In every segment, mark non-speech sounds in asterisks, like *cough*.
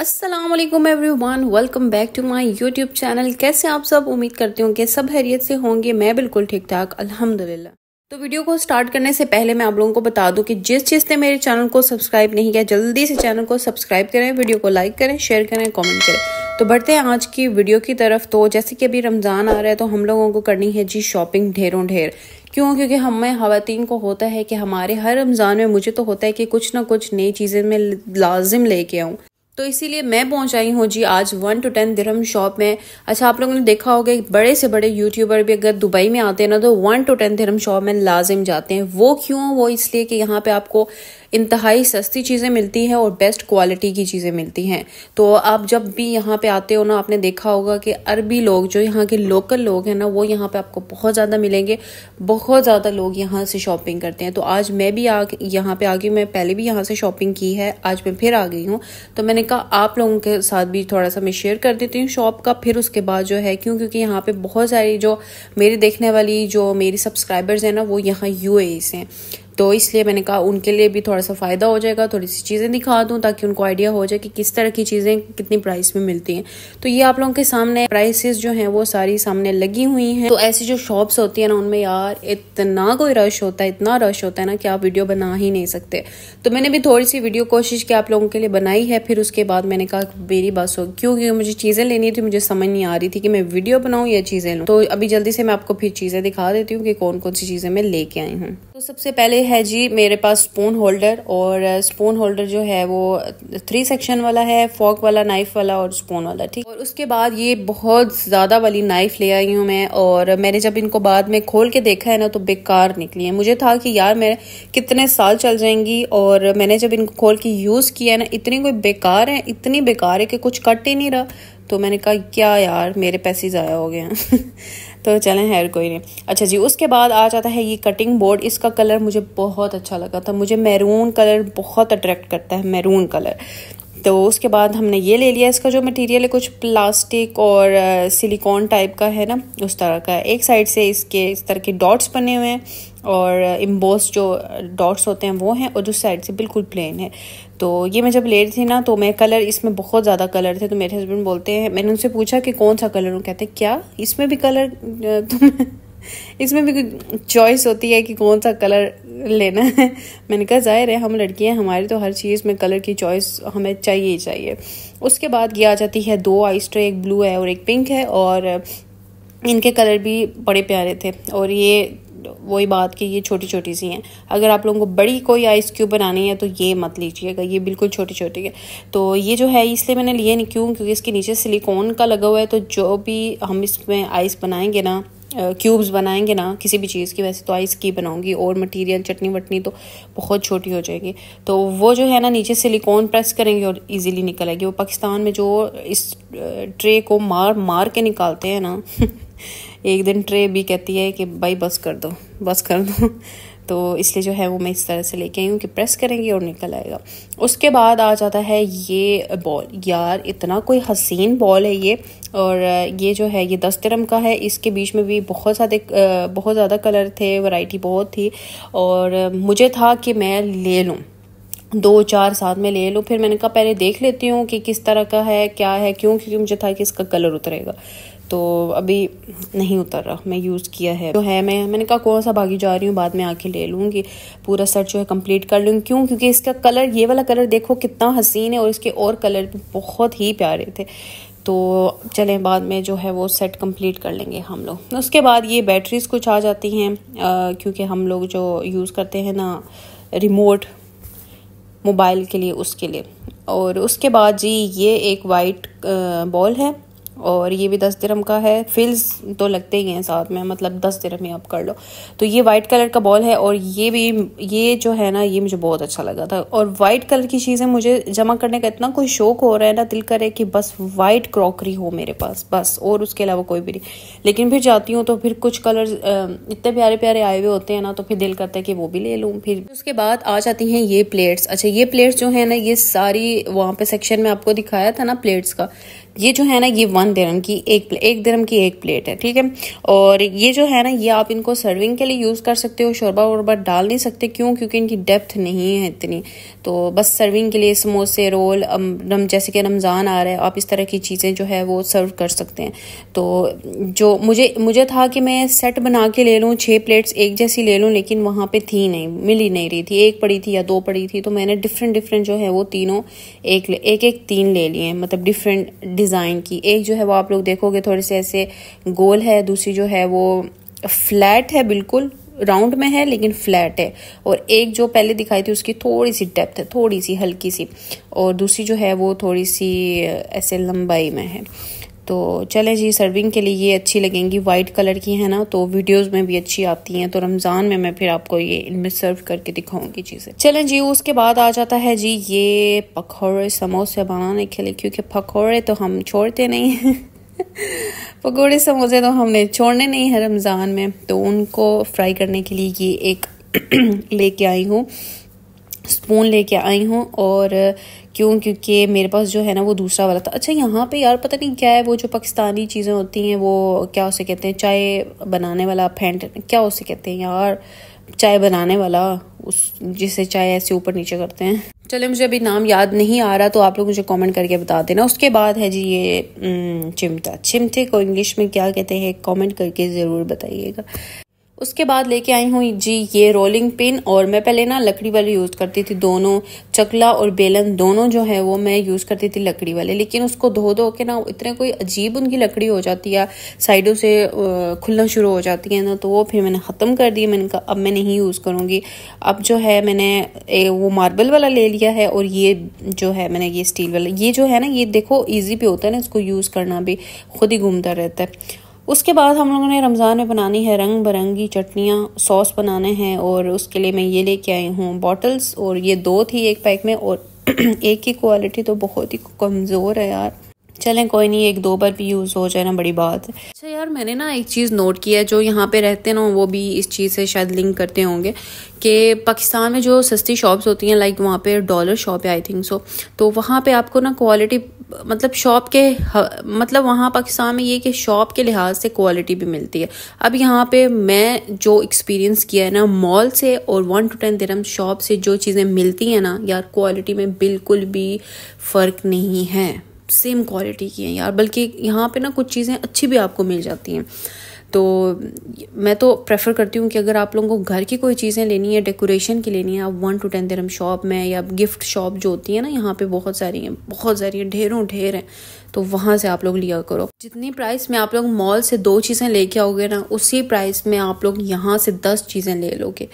Aslam everyone welcome back to my YouTube channel कैसे आप सब उम्मीद करती हूँ कि सब हैरियत से होंगे मैं बिल्कुल ठीक ठाक अल्हम्दुलिल्लाह तो वीडियो को स्टार्ट करने से पहले मैं आप लोगों को बता दूं कि जिस चीज़ ने मेरे चैनल को सब्सक्राइब नहीं किया जल्दी से चैनल को सब्सक्राइब करें वीडियो को लाइक करें शेयर करें कमेंट करें तो बढ़ते हैं आज की वीडियो की तरफ तो जैसे कि अभी रमज़ान आ रहा है तो हम लोगों को करनी है जी शॉपिंग ढेरों ढेर क्यों क्योंकि हमें खातन को होता है कि हमारे हर रमज़ान में मुझे तो होता है कि कुछ ना कुछ नई चीज़ें मैं लाजिम लेके आऊँ तो इसीलिए मैं पहुंच आई हूँ जी आज one two ten dirham shop में अच्छा आप लोगों ने देखा होगा बड़े से बड़े यूट्यूबर भी अगर दुबई में आते हैं ना तो one two ten dirham shop में लाजिम जाते हैं वो क्यों वो इसलिए कि यहाँ पे आपको इंतहाई सस्ती चीज़ें मिलती हैं और बेस्ट क्वालिटी की चीज़ें मिलती हैं तो आप जब भी यहाँ पे आते हो ना आपने देखा होगा कि अरबी लोग जो यहाँ के लोकल लोग हैं ना वो यहाँ पे आपको बहुत ज़्यादा मिलेंगे बहुत ज़्यादा लोग यहाँ से शॉपिंग करते हैं तो आज मैं भी आ यहाँ पर आ गई मैं पहले भी यहाँ से शॉपिंग की है आज मैं फिर आ गई हूँ तो मैंने कहा आप लोगों के साथ भी थोड़ा सा मैं शेयर कर देती हूँ शॉप का फिर उसके बाद जो है क्यों क्योंकि यहाँ पर बहुत सारी जो मेरी देखने वाली जो मेरी सब्सक्राइबर्स हैं ना वो यहाँ यू e से हैं तो इसलिए मैंने कहा उनके लिए भी थोड़ा सा फ़ायदा हो जाएगा थोड़ी सी चीज़ें दिखा दूँ ताकि उनको आइडिया हो जाए कि किस तरह की चीज़ें कितनी प्राइस में मिलती हैं तो ये आप लोगों के सामने प्राइसेस जो हैं वो सारी सामने लगी हुई हैं तो ऐसी जो शॉप्स होती है ना उनमें यार इतना कोई रश होता है इतना रश होता है ना कि आप वीडियो बना ही नहीं सकते तो मैंने भी थोड़ी सी वीडियो कोशिश की आप लोगों के लिए बनाई है फिर उसके बाद मैंने कहा मेरी बस हो क्योंकि मुझे चीज़ें लेनी थी मुझे समझ नहीं आ रही थी कि मैं वीडियो बनाऊँ या चीज़ें लूँ तो अभी जल्दी से मैं आपको फिर चीज़ें दिखा देती हूँ कि कौन कौन सी चीज़ें मैं लेके आई हूँ तो सबसे पहले है जी मेरे पास स्पून होल्डर और स्पून होल्डर जो है वो थ्री सेक्शन वाला है फॉक वाला नाइफ वाला और स्पून वाला ठीक और उसके बाद ये बहुत ज़्यादा वाली नाइफ ले आई हूँ मैं और मैंने जब इनको बाद में खोल के देखा है ना तो बेकार निकली है मुझे था कि यार मैं कितने साल चल जाएंगी और मैंने जब इनको खोल के यूज़ किया है ना इतनी कोई बेकार है इतनी बेकार है कि कुछ कट ही नहीं रहा तो मैंने कहा क्या यार मेरे पैसे ज़ाया हो गए हैं *laughs* तो चलें हेयर कोई नहीं अच्छा जी उसके बाद आ जाता है ये कटिंग बोर्ड इसका कलर मुझे बहुत अच्छा लगा था मुझे मैरून कलर बहुत अट्रैक्ट करता है मैरून कलर तो उसके बाद हमने ये ले लिया इसका जो मटेरियल है कुछ प्लास्टिक और सिलिकॉन टाइप का है ना उस तरह का एक साइड से इसके इस तरह के डॉट्स बने हुए हैं और इम्बोस जो डॉट्स होते हैं वो हैं और दूसरी साइड से बिल्कुल प्लेन है तो ये मैं जब ले रही थी ना तो मैं कलर इसमें बहुत ज़्यादा कलर थे तो मेरे हस्बैंड बोलते हैं मैंने उनसे पूछा कि कौन सा कलर हूँ कहते क्या इसमें भी कलर तुम इसमें भी कुछ चॉइस होती है कि कौन सा कलर लेना है मैंने कहा जाहिर है हम लड़कियां हमारी तो हर चीज़ में कलर की चॉइस हमें चाहिए ही चाहिए उसके बाद ये आ जाती है दो आइस्ट्रे एक ब्लू है और एक पिंक है और इनके कलर भी बड़े प्यारे थे और ये वही बात कि ये छोटी छोटी सी हैं अगर आप लोगों को बड़ी कोई आइस क्यूब बनानी है तो ये मत लीजिएगा ये बिल्कुल छोटी छोटी है तो ये जो है इसलिए मैंने लिए नहीं क्यों क्योंकि इसके नीचे सिलिकॉन का लगा हुआ है तो जो भी हम इसमें आइस बनाएंगे ना क्यूब्स बनाएंगे ना किसी भी चीज़ की वैसे तो आइस की बनाऊंगी और मटेरियल चटनी वटनी तो बहुत छोटी हो जाएगी तो वो जो है ना नीचे सिलिकॉन प्रेस करेंगे और इजीली निकल आएगी वो पाकिस्तान में जो इस ट्रे को मार मार के निकालते हैं ना *laughs* एक दिन ट्रे भी कहती है कि भाई बस कर दो बस कर दो *laughs* तो इसलिए जो है वो मैं इस तरह से लेके आई हूँ कि प्रेस करेंगे और निकल आएगा उसके बाद आ जाता है ये बॉल यार इतना कोई हसीन बॉल है ये और ये जो है ये दस तिरम का है इसके बीच में भी बहुत ज़्यादा बहुत ज़्यादा कलर थे वैरायटी बहुत थी और मुझे था कि मैं ले लूँ दो चार साथ में ले लूँ फिर मैंने कहा पहले देख लेती हूँ कि किस तरह का है क्या है क्यों क्योंकि मुझे था कि इसका कलर उतरेगा तो अभी नहीं उतर रहा मैं यूज़ किया है तो है मैं मैंने कहा कौन सा भागी जा रही हूँ बाद में आके ले लूँगी पूरा सेट जो है कंप्लीट कर लूँगी क्यों क्योंकि इसका कलर ये वाला कलर देखो कितना हसीन है और इसके और कलर भी बहुत ही प्यारे थे तो चलें बाद में जो है वो सेट कंप्लीट कर लेंगे हम लोग उसके बाद ये बैटरीज कुछ आ जाती हैं क्योंकि हम लोग जो यूज़ करते हैं ना रिमोट मोबाइल के लिए उसके लिए और उसके बाद जी ये एक वाइट बॉल है और ये भी दस दिरम का है फिल्स तो लगते ही हैं साथ में मतलब दस दिरम ही आप कर लो तो ये वाइट कलर का बॉल है और ये भी ये जो है ना ये मुझे बहुत अच्छा लगा था और वाइट कलर की चीज़ें मुझे जमा करने का इतना कोई शौक हो रहा है ना दिल करे कि बस वाइट क्रॉकरी हो मेरे पास बस और उसके अलावा कोई भी नहीं लेकिन फिर जाती हूँ तो फिर कुछ कलर इतने प्यारे प्यारे आए हुए होते हैं ना तो फिर दिल करता है कि वो भी ले लूँ फिर उसके बाद आ जाती हैं ये प्लेट्स अच्छा ये प्लेट्स जो है ना ये सारी वहाँ पर सेक्शन में आपको दिखाया था ना प्लेट्स का ये जो है ना ये वन दरम की एक एक दरम की एक प्लेट है ठीक है और ये जो है ना ये आप इनको सर्विंग के लिए यूज़ कर सकते हो शोरबा वरबा डाल नहीं सकते क्यों क्योंकि इनकी डेप्थ नहीं है इतनी तो बस सर्विंग के लिए समोसे रोल रम जैसे कि रमज़ान आ रहा है आप इस तरह की चीज़ें जो है वो सर्व कर सकते हैं तो जो मुझे मुझे था कि मैं सेट बना के ले लूँ छः प्लेट्स एक जैसी ले लूँ लेकिन वहाँ पर थी नहीं मिल ही नहीं रही थी एक पड़ी थी या दो पड़ी थी तो मैंने डिफरेंट डिफरेंट जो है वो तीनों एक एक तीन ले लिए मतलब डिफरेंट डिज़ाइन की एक जो है वो आप लोग देखोगे थोड़े से ऐसे गोल है दूसरी जो है वो फ्लैट है बिल्कुल राउंड में है लेकिन फ्लैट है और एक जो पहले दिखाई थी उसकी थोड़ी सी डेप्थ है थोड़ी सी हल्की सी और दूसरी जो है वो थोड़ी सी ऐसे लंबाई में है तो चले जी सर्विंग के लिए ये अच्छी लगेंगी वाइट कलर की है ना तो वीडियोस में भी अच्छी आती हैं तो रमज़ान में मैं फिर आपको ये इनमें सर्व करके दिखाऊंगी चीज़ें चलें जी उसके बाद आ जाता है जी ये पकौड़े समोसे बनाने के लिए क्योंकि पकौड़े तो हम छोड़ते नहीं हैं *laughs* पकौड़े समोसे तो हमने छोड़ने नहीं है रमज़ान में तो उनको फ्राई करने के लिए ये एक *clears throat* लेके आई हूँ स्पून लेके आई हूँ और क्यों क्योंकि मेरे पास जो है ना वो दूसरा वाला था अच्छा यहाँ पे यार पता नहीं क्या है वो जो पाकिस्तानी चीज़ें होती हैं वो क्या उसे कहते हैं चाय बनाने वाला फेंट क्या उसे कहते हैं यार चाय बनाने वाला उस जिसे चाय ऐसे ऊपर नीचे करते हैं चले मुझे अभी नाम याद नहीं आ रहा तो आप लोग मुझे कमेंट करके बता देना उसके बाद है जी ये चिमटा चिमटे को इंग्लिश में क्या कहते हैं कमेंट करके ज़रूर बताइएगा उसके बाद लेके आई हूँ जी ये रोलिंग पिन और मैं पहले ना लकड़ी वाले यूज़ करती थी दोनों चकला और बेलन दोनों जो है वो मैं यूज़ करती थी लकड़ी वाले लेकिन उसको धो धो के ना इतने कोई अजीब उनकी लकड़ी हो जाती है साइडों से खुलना शुरू हो जाती है ना तो वो फिर मैंने ख़त्म कर दिया मैंने कहा अब मैं नहीं यूज़ करूँगी अब जो है मैंने वो मार्बल वाला ले लिया है और ये जो है मैंने ये स्टील वाला ये जो है ना ये देखो ईजी भी होता है ना इसको यूज़ करना भी खुद ही घूमता रहता है उसके बाद हम लोगों ने रमज़ान में बनानी है रंग बिरंगी चटनियाँ सॉस बनाने हैं और उसके लिए मैं ये लेके आई हूँ बॉटल्स और ये दो थी एक पैक में और *clears throat* एक की क्वालिटी तो बहुत ही कमज़ोर है यार चलें कोई नहीं एक दो बार भी यूज़ हो जाए ना बड़ी बात है अच्छा यार मैंने ना एक चीज़ नोट किया जो यहाँ पे रहते हैं ना वो भी इस चीज़ से शायद लिंक करते होंगे कि पाकिस्तान में जो सस्ती शॉप्स होती हैं लाइक वहाँ पे डॉलर शॉप है आई थिंक सो तो वहाँ पे आपको ना क्वालिटी मतलब शॉप के मतलब वहाँ पाकिस्तान में ये कि शॉप के लिहाज से क्वालिटी भी मिलती है अब यहाँ पे मैं जो एक्सपीरियंस किया है ना मॉल से और वन टू टेन दिन शॉप से जो चीज़ें मिलती हैं ना यार क्वालिटी में बिल्कुल भी फ़र्क नहीं है सेम क्वालिटी की हैं यार बल्कि यहाँ पे ना कुछ चीज़ें अच्छी भी आपको मिल जाती हैं तो मैं तो प्रेफर करती हूँ कि अगर आप लोगों को घर की कोई चीज़ें लेनी है डेकोरेशन की लेनी है आप one two ten dirham shop में या गिफ्ट शॉप जो होती है ना यहाँ पे बहुत सारी हैं बहुत सारी हैं ढेरों ढेर हैं तो वहां से आप लोग लिया करो जितनी प्राइस में आप लोग मॉल से दो चीज़ें लेके आओगे ना उसी प्राइस में आप लोग यहाँ से दस चीज़ें ले लोगे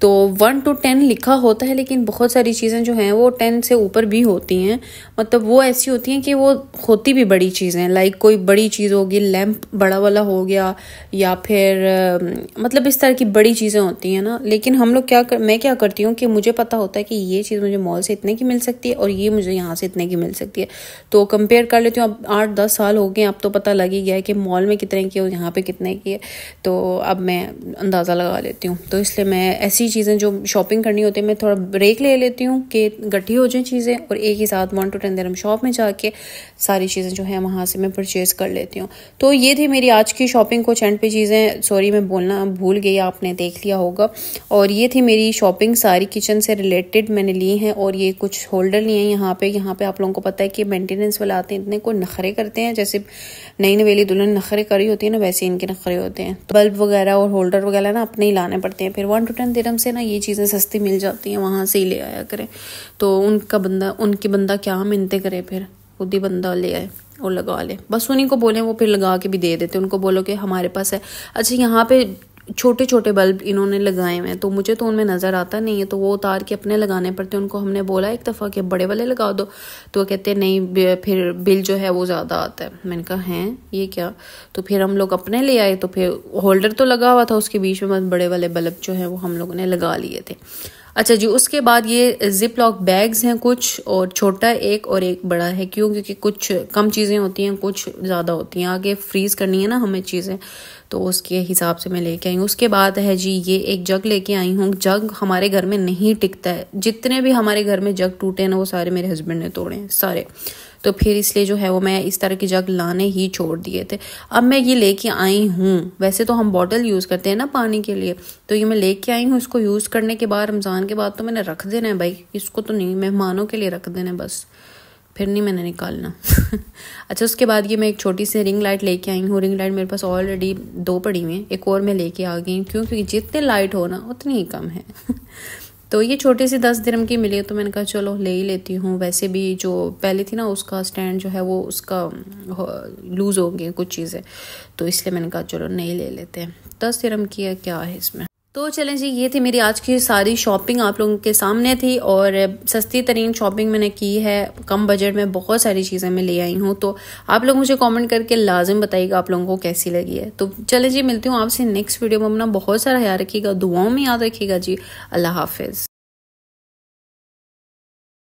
तो वन टू टेन लिखा होता है लेकिन बहुत सारी चीज़ें जो हैं वो टेन से ऊपर भी होती हैं मतलब वो ऐसी होती हैं कि वो होती भी बड़ी चीज़ें लाइक कोई बड़ी चीज़ होगी लैम्प बड़ा वाला हो गया या फिर मतलब इस तरह की बड़ी चीज़ें होती हैं ना लेकिन हम लोग क्या कर, मैं क्या करती हूँ कि मुझे पता होता है कि ये चीज़ मुझे मॉल से इतने की मिल सकती है और ये मुझे यहाँ से इतने की मिल सकती है तो कंपेयर कर लेती सकती अब आठ दस साल हो गए अब तो पता लग ही गया है कि मॉल में कितने की और यहाँ पे कितने की है तो अब मैं अंदाज़ा लगा लेती हूँ तो इसलिए मैं ऐसी चीज़ें जो शॉपिंग करनी होती है मैं थोड़ा ब्रेक ले लेती हूँ कि गट्ठी हो जाए चीज़ें और एक ही साथ वन टू टेन देर हम शॉप में जाके सारी चीज़ें जो हैं वहाँ से मैं परचेज़ कर लेती हूँ तो ये थी मेरी आज की शॉपिंग कुछ एंड पे चीज़ें सॉरी मैं बोलना भूल गई आपने देख लिया होगा और ये थी मेरी शॉपिंग सारी किचन से रिलेटेड मैंने ली हैं और ये कुछ होल्डर लिए हैं यहाँ पे यहाँ पे आप लोगों को पता है कि मेंटेनेंस वाले आते हैं इतने कुछ को नखरे करते हैं जैसे नई नवेली दुल्हन नखरे करी होती है ना वैसे इनके नखरे होते हैं तो बल्ब वगैरह और होल्डर वगैरह ना अपने ही लाने पड़ते हैं फिर वन टू टेन दिरम से ना ये चीज़ें सस्ती मिल जाती हैं वहाँ से ही ले आया करें तो उनका बंदा उनके बंदा क्या मिनते करे फिर खुद ही बंदा ले आए और लगा ले बस उन्हीं को बोले वो फिर लगा के भी दे देते उनको बोलो कि हमारे पास है अच्छा यहाँ पे छोटे छोटे बल्ब इन्होंने लगाए हुए हैं तो मुझे तो उनमें नज़र आता नहीं है तो वो उतार के अपने लगाने पड़ते हैं उनको हमने बोला एक दफ़ा कि बड़े वाले लगा दो तो वो कहते हैं नहीं फिर बिल जो है वो ज़्यादा आता है मैंने कहा हैं ये क्या तो फिर हम लोग अपने ले आए तो फिर होल्डर तो लगा हुआ था उसके बीच में बस बड़े वाले बल्ब जो है वो हम लोगों ने लगा लिए थे अच्छा जी उसके बाद ये जिप लॉक बैग्स हैं कुछ और छोटा एक और एक बड़ा है क्यों क्योंकि कुछ कम चीज़ें होती हैं कुछ ज़्यादा होती हैं आगे फ्रीज़ करनी है ना हमें चीज़ें तो उसके हिसाब से मैं लेके आई हूँ उसके बाद है जी ये एक जग लेके आई हूँ जग हमारे घर में नहीं टिकता है जितने भी हमारे घर में जग टूटे ना वो सारे मेरे हस्बैंड ने तोड़े हैं सारे तो फिर इसलिए जो है वो मैं इस तरह के जग लाने ही छोड़ दिए थे अब मैं ये लेके आई हूँ वैसे तो हम बॉटल यूज़ करते हैं ना पानी के लिए तो ये मैं लेके आई हूँ इसको यूज़ करने के बाद रमज़ान के बाद तो मैंने रख देना है भाई इसको तो नहीं मेहमानों के लिए रख देना है बस फिर नहीं मैंने निकालना *laughs* अच्छा उसके बाद ये मैं एक छोटी सी रिंग लाइट लेके आई हूँ रिंग लाइट मेरे पास ऑलरेडी दो पड़ी हुई हैं एक और मैं लेके आ गई क्यों क्योंकि जितने लाइट हो ना उतनी ही कम है *laughs* तो ये छोटी सी दस दिन की मिली तो मैंने कहा चलो ले ही लेती हूँ वैसे भी जो पहले थी ना उसका स्टैंड जो है वो उसका लूज़ हो गया कुछ चीज़ें तो इसलिए मैंने कहा चलो नहीं ले लेते हैं दस दिन की है क्या है इसमें तो चलें जी ये थी मेरी आज की सारी शॉपिंग आप लोगों के सामने थी और सस्ती तरीन शॉपिंग मैंने की है कम बजट में बहुत सारी चीज़ें मैं ले आई हूँ तो आप लोग मुझे कमेंट करके लाजम बताइएगा आप लोगों को कैसी लगी है तो चलें जी मिलती हूँ आपसे नेक्स्ट वीडियो में अपना बहुत सारा ख्याल रखिएगा दुआओं में याद रखिएगा जी अल्लाह हाफिज़